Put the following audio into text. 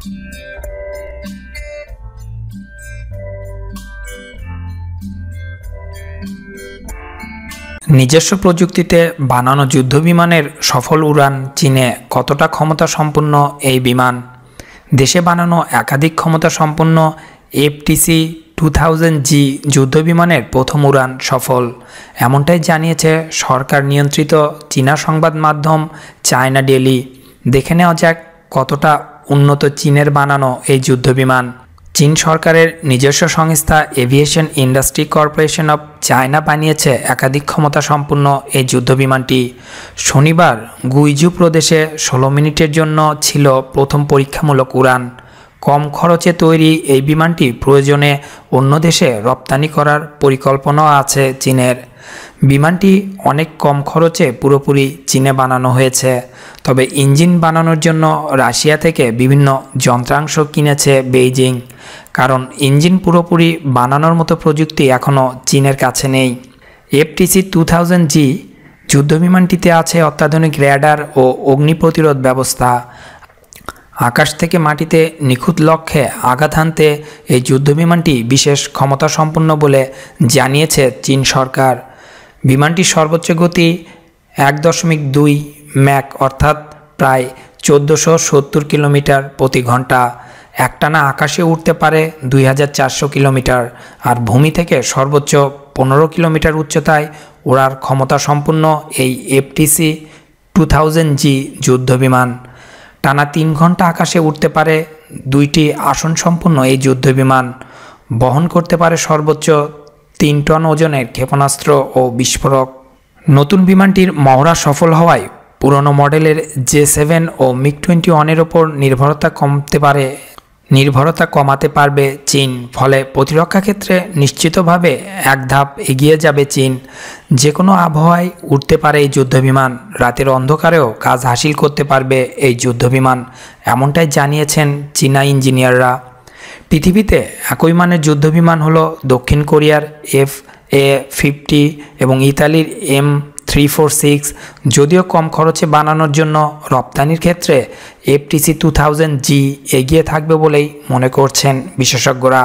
নিজস্ব প্রযুক্তিতে বানানো যুদ্ধবিমানের সফল উড়ান চীনে কতটা ক্ষমতা সম্পন্ন এই বিমান দেশে বানানো একাধিক ক্ষমতা সম্পন্ন এফটিসি টু থাউজেন্ড জি যুদ্ধবিমানের প্রথম উড়ান সফল এমনটাই জানিয়েছে সরকার নিয়ন্ত্রিত চীনা সংবাদ মাধ্যম চায়না ডেলি দেখে নেওয়া যাক কতটা উন্নত চীনের বানানো এই যুদ্ধবিমান চীন সরকারের নিজস্ব সংস্থা aviation industry corporation of China বানিয়েছে একাধিক ক্ষমতা সম্পন্ন এই যুদ্ধবিমানটি শনিবার গুইজু প্রদেশে ষোলো মিনিটের জন্য ছিল প্রথম পরীক্ষামূলক উড়ান কম খরচে তৈরি এই বিমানটি প্রয়োজনে অন্য দেশে রপ্তানি করার পরিকল্পনা আছে চীনের বিমানটি অনেক কম খরচে পুরোপুরি চীনে বানানো হয়েছে তবে ইঞ্জিন বানানোর জন্য রাশিয়া থেকে বিভিন্ন যন্ত্রাংশ কিনেছে বেইজিং কারণ ইঞ্জিন পুরোপুরি বানানোর মতো প্রযুক্তি এখনও চীনের কাছে নেই এফটিসি টু থাউজেন্ড জি যুদ্ধবিমানটিতে আছে অত্যাধুনিক র্যাডার ও অগ্নি প্রতিরোধ ব্যবস্থা আকাশ থেকে মাটিতে নিখুঁত লক্ষ্যে আঘাত হানতে এই যুদ্ধবিমানটি বিশেষ ক্ষমতা সম্পন্ন বলে জানিয়েছে চীন সরকার বিমানটির সর্বোচ্চ গতি এক দশমিক দুই ম্যাক অর্থাৎ প্রায় চোদ্দোশো সত্তর কিলোমিটার প্রতি ঘন্টা একটানা আকাশে উঠতে পারে দুই কিলোমিটার আর ভূমি থেকে সর্বোচ্চ পনেরো কিলোমিটার উচ্চতায় ওড়ার ক্ষমতা সম্পন্ন এই এফটিসি টু থাউজেন্ড জি বিমান টানা তিন ঘন্টা আকাশে উঠতে পারে দুইটি আসন সম্পন্ন এই যুদ্ধবিমান বহন করতে পারে সর্বোচ্চ তিন টন ওজনের ক্ষেপণাস্ত্র ও বিস্ফোরক নতুন বিমানটির মহড়া সফল হওয়ায় পুরনো মডেলের জে সেভেন ও মিগ টোয়েন্টি ওয়ানের ওপর নির্ভরতা কমতে পারে নির্ভরতা কমাতে পারবে চীন ফলে প্রতিরক্ষা ক্ষেত্রে নিশ্চিতভাবে এক ধাপ এগিয়ে যাবে চীন যে কোনো আবহাওয়ায় উঠতে পারে এই যুদ্ধবিমান রাতের অন্ধকারেও কাজ হাসিল করতে পারবে এই যুদ্ধবিমান এমনটাই জানিয়েছেন চীনা ইঞ্জিনিয়াররা পৃথিবীতে একই মানের যুদ্ধবিমান হলো দক্ষিণ কোরিয়ার এফ এ ফিফটি এবং ইতালির এম থ্রি ফোর সিক্স যদিও কম খরচে বানানোর জন্য রপ্তানির ক্ষেত্রে এফটিসি টু থাউজেন্ড জি এগিয়ে থাকবে বলেই মনে করছেন বিশেষজ্ঞরা